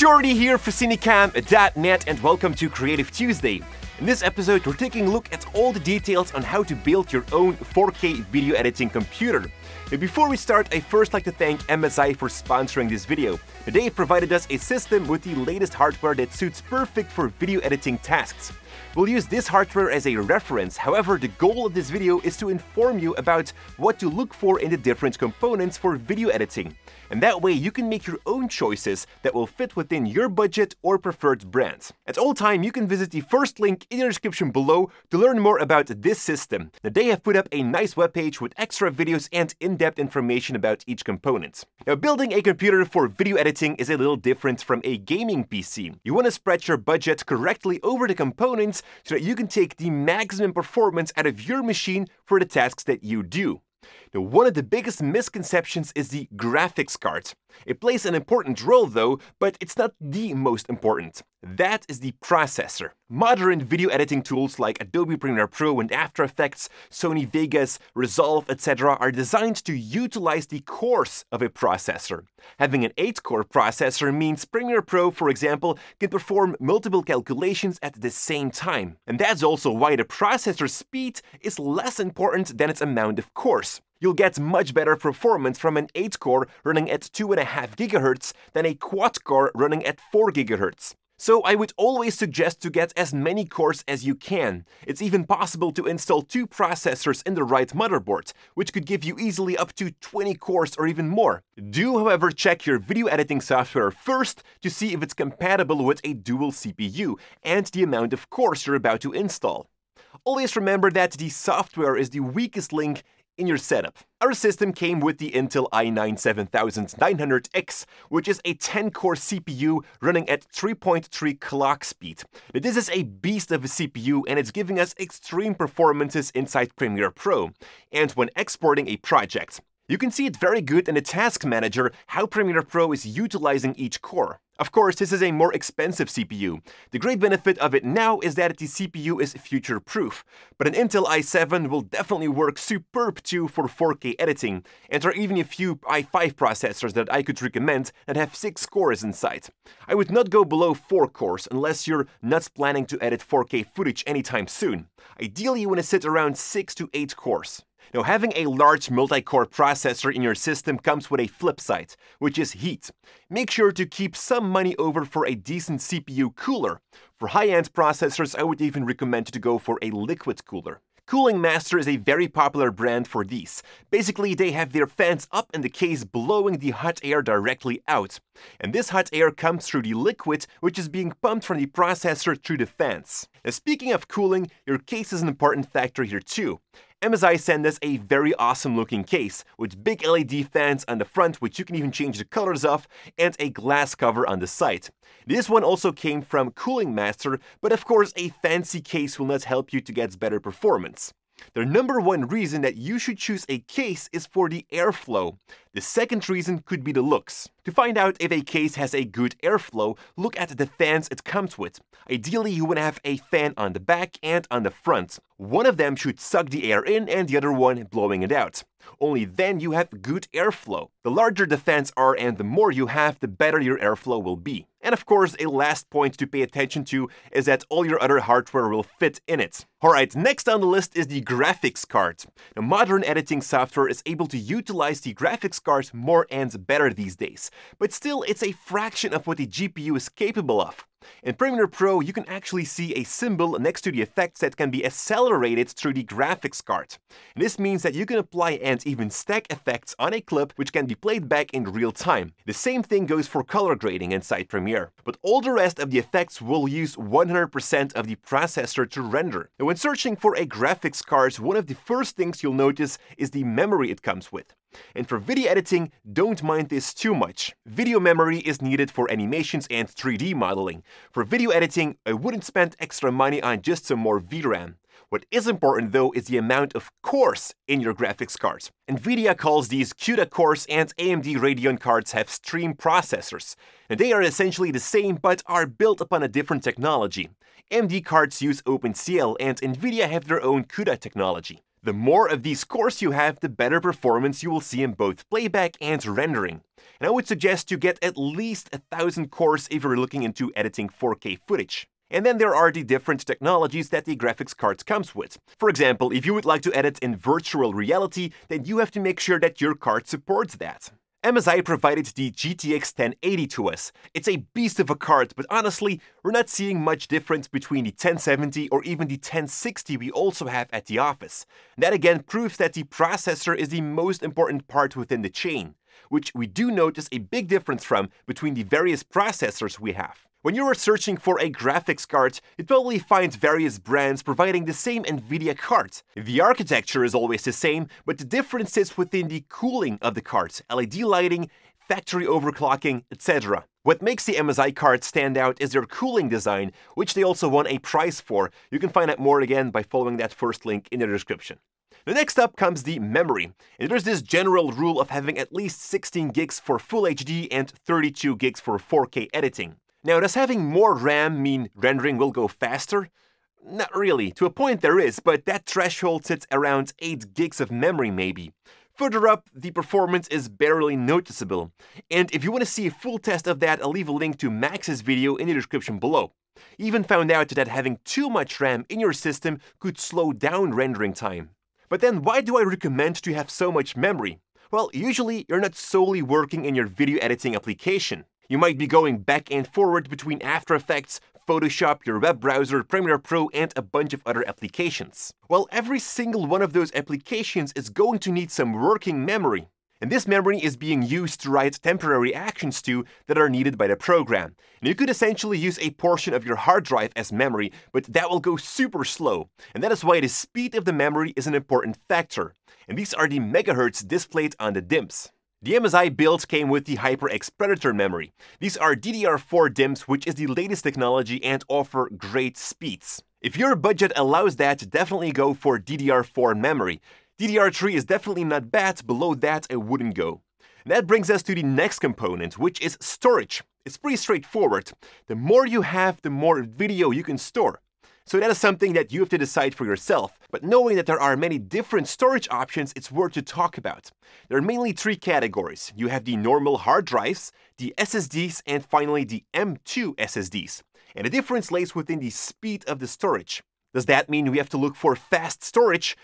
Jordy here for Cinecam.net and welcome to Creative Tuesday. In this episode, we're taking a look at all the details on how to build your own 4K video editing computer. Before we start, I first like to thank MSI for sponsoring this video. They've provided us a system with the latest hardware that suits perfect for video editing tasks. We'll use this hardware as a reference, however the goal of this video is to inform you about what to look for in the different components for video editing. And that way you can make your own choices that will fit within your budget or preferred brand. At all time you can visit the first link in the description below to learn more about this system. they have put up a nice webpage with extra videos and in-depth information about each component. Now, building a computer for video editing is a little different from a gaming PC. You want to spread your budget correctly over the components so that you can take the maximum performance out of your machine for the tasks that you do. Now, one of the biggest misconceptions is the graphics card. It plays an important role though, but it's not the most important. That is the processor. Modern video editing tools like Adobe Premiere Pro and After Effects, Sony Vegas, Resolve, etc. are designed to utilize the cores of a processor. Having an 8-core processor means Premiere Pro, for example, can perform multiple calculations at the same time. And that's also why the processor speed is less important than its amount of cores you'll get much better performance from an 8 core running at 2.5 GHz than a quad core running at 4 GHz. So I would always suggest to get as many cores as you can. It's even possible to install two processors in the right motherboard, which could give you easily up to 20 cores or even more. Do however check your video editing software first to see if it's compatible with a dual CPU and the amount of cores you're about to install. Always remember that the software is the weakest link in your setup. Our system came with the Intel i9-7900X, which is a 10-core CPU running at 3.3 clock speed. Now, this is a beast of a CPU and it's giving us extreme performances inside Premiere Pro, and when exporting a project. You can see it very good in the Task Manager how Premiere Pro is utilizing each core. Of course, this is a more expensive CPU. The great benefit of it now is that the CPU is future-proof, but an Intel i7 will definitely work superb too for 4K editing, and there are even a few i5 processors that I could recommend that have 6 cores inside. I would not go below 4 cores unless you're not planning to edit 4K footage anytime soon. Ideally, you want to sit around 6 to 8 cores. Now, having a large multi-core processor in your system comes with a flip side, which is heat. Make sure to keep some money over for a decent CPU cooler. For high-end processors, I would even recommend to go for a liquid cooler. Cooling Master is a very popular brand for these. Basically, they have their fans up in the case blowing the hot air directly out. And this hot air comes through the liquid, which is being pumped from the processor through the fans. Now, speaking of cooling, your case is an important factor here too. MSI sent us a very awesome looking case with big LED fans on the front which you can even change the colors of and a glass cover on the side. This one also came from Cooling Master but of course a fancy case will not help you to get better performance. The number one reason that you should choose a case is for the airflow. The second reason could be the looks. To find out if a case has a good airflow, look at the fans it comes with. Ideally, you want to have a fan on the back and on the front. One of them should suck the air in and the other one blowing it out. Only then you have good airflow. The larger the fans are and the more you have, the better your airflow will be. And of course, a last point to pay attention to is that all your other hardware will fit in it. Alright, next on the list is the graphics card. Now, modern editing software is able to utilize the graphics card more and better these days, but still it's a fraction of what the GPU is capable of. In Premiere Pro, you can actually see a symbol next to the effects that can be accelerated through the graphics card. And this means that you can apply and even stack effects on a clip which can be played back in real time. The same thing goes for color grading inside Premiere, but all the rest of the effects will use 100% of the processor to render. when searching for a graphics card, one of the first things you'll notice is the memory it comes with. And for video editing, don't mind this too much. Video memory is needed for animations and 3D modeling. For video editing, I wouldn't spend extra money on just some more VRAM. What is important though is the amount of cores in your graphics cards. Nvidia calls these CUDA cores and AMD Radeon cards have stream processors. And they are essentially the same but are built upon a different technology. AMD cards use OpenCL and Nvidia have their own CUDA technology. The more of these cores you have, the better performance you will see in both playback and rendering. And I would suggest you get at least a thousand cores if you're looking into editing 4K footage. And then there are the different technologies that the graphics cards comes with. For example, if you would like to edit in virtual reality, then you have to make sure that your card supports that. MSI provided the GTX 1080 to us. It's a beast of a card, but honestly, we're not seeing much difference between the 1070 or even the 1060 we also have at the office. That again proves that the processor is the most important part within the chain, which we do notice a big difference from between the various processors we have. When you are searching for a graphics card, you probably find various brands providing the same NVIDIA card. The architecture is always the same, but the difference is within the cooling of the card, LED lighting, factory overclocking, etc. What makes the MSI card stand out is their cooling design, which they also won a prize for. You can find out more again by following that first link in the description. The next up comes the memory, and there's this general rule of having at least 16 gigs for Full HD and 32 gigs for 4K editing. Now, does having more RAM mean rendering will go faster? Not really, to a point there is, but that threshold sits around 8 gigs of memory maybe. Further up, the performance is barely noticeable. And if you want to see a full test of that, I'll leave a link to Max's video in the description below. He even found out that having too much RAM in your system could slow down rendering time. But then why do I recommend to have so much memory? Well, usually you're not solely working in your video editing application. You might be going back and forward between After Effects, Photoshop, your web browser, Premiere Pro, and a bunch of other applications. Well, every single one of those applications is going to need some working memory. And this memory is being used to write temporary actions to that are needed by the program. And you could essentially use a portion of your hard drive as memory, but that will go super slow. And that is why the speed of the memory is an important factor. And these are the megahertz displayed on the DIMMs. The MSI build came with the HyperX Predator memory. These are DDR4 DIMMs, which is the latest technology and offer great speeds. If your budget allows that, definitely go for DDR4 memory. DDR3 is definitely not bad, below that I wouldn't go. that brings us to the next component, which is storage. It's pretty straightforward. The more you have, the more video you can store. So that is something that you have to decide for yourself, but knowing that there are many different storage options, it's worth to talk about. There are mainly three categories. You have the normal hard drives, the SSDs, and finally the M2 SSDs. And the difference lays within the speed of the storage. Does that mean we have to look for fast storage?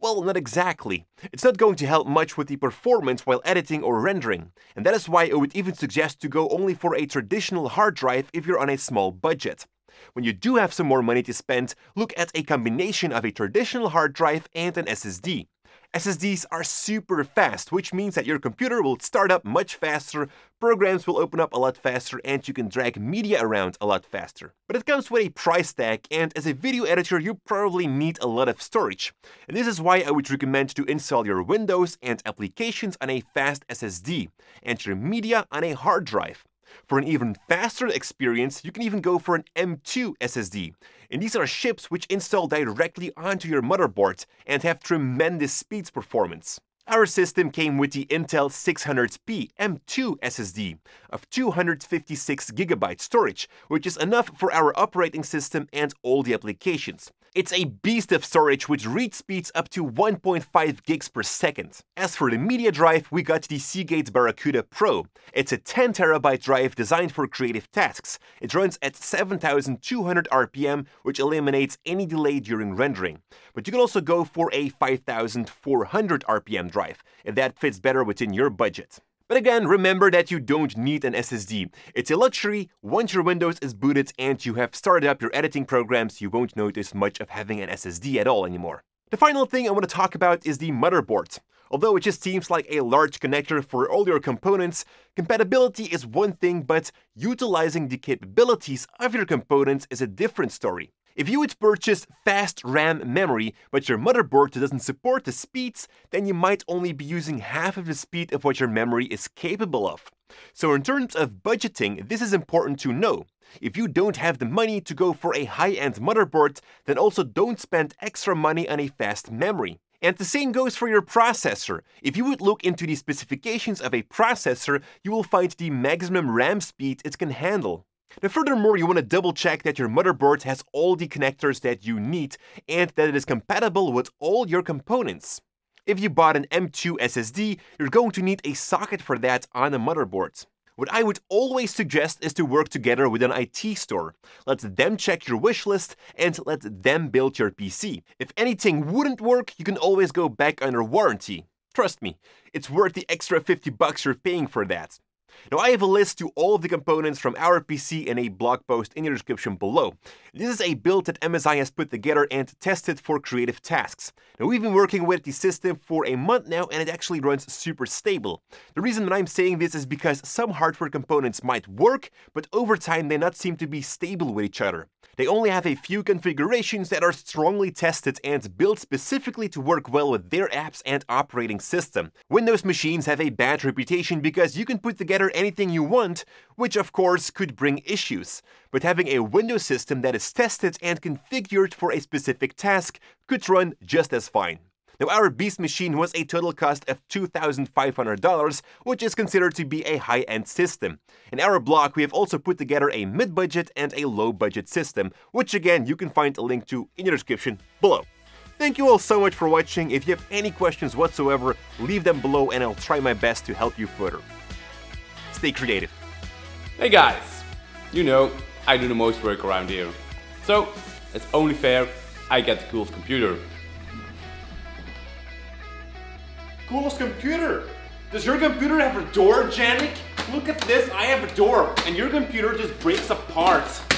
Well, not exactly. It's not going to help much with the performance while editing or rendering, and that is why I would even suggest to go only for a traditional hard drive if you're on a small budget. When you do have some more money to spend, look at a combination of a traditional hard drive and an SSD. SSDs are super fast, which means that your computer will start up much faster, programs will open up a lot faster, and you can drag media around a lot faster. But it comes with a price tag, and as a video editor, you probably need a lot of storage. And this is why I would recommend to install your Windows and applications on a fast SSD, and your media on a hard drive. For an even faster experience, you can even go for an M2 SSD. And these are chips which install directly onto your motherboard and have tremendous speeds performance. Our system came with the Intel 600P M2 SSD of 256GB storage, which is enough for our operating system and all the applications. It's a beast of storage with read speeds up to 1.5 gigs per second. As for the media drive, we got the Seagate Barracuda Pro. It's a 10 terabyte drive designed for creative tasks. It runs at 7200 RPM, which eliminates any delay during rendering. But you can also go for a 5400 RPM drive, if that fits better within your budget. But again, remember that you don't need an SSD. It's a luxury. Once your Windows is booted and you have started up your editing programs, you won't notice much of having an SSD at all anymore. The final thing I want to talk about is the motherboard. Although it just seems like a large connector for all your components, compatibility is one thing, but utilizing the capabilities of your components is a different story. If you would purchase fast RAM memory, but your motherboard doesn't support the speeds, then you might only be using half of the speed of what your memory is capable of. So in terms of budgeting, this is important to know. If you don't have the money to go for a high-end motherboard, then also don't spend extra money on a fast memory. And the same goes for your processor. If you would look into the specifications of a processor, you will find the maximum RAM speed it can handle. Now furthermore, you want to double check that your motherboard has all the connectors that you need and that it is compatible with all your components. If you bought an M2 SSD, you're going to need a socket for that on the motherboard. What I would always suggest is to work together with an IT store. Let them check your wish list and let them build your PC. If anything wouldn't work, you can always go back under warranty. Trust me, it's worth the extra 50 bucks you're paying for that. Now I have a list to all of the components from our PC in a blog post in the description below. This is a build that MSI has put together and tested for creative tasks. Now we've been working with the system for a month now and it actually runs super stable. The reason that I'm saying this is because some hardware components might work, but over time they not seem to be stable with each other. They only have a few configurations that are strongly tested and built specifically to work well with their apps and operating system. Windows machines have a bad reputation because you can put together anything you want, which of course could bring issues. But having a Windows system that is tested and configured for a specific task could run just as fine. Now our Beast machine was a total cost of $2,500, which is considered to be a high-end system. In our blog, we have also put together a mid-budget and a low-budget system, which again, you can find a link to in the description below. Thank you all so much for watching. If you have any questions whatsoever, leave them below and I'll try my best to help you further stay creative. Hey guys, you know I do the most work around here. So it's only fair I get the coolest computer. Coolest computer? Does your computer have a door, Janik? Look at this, I have a door, and your computer just breaks apart.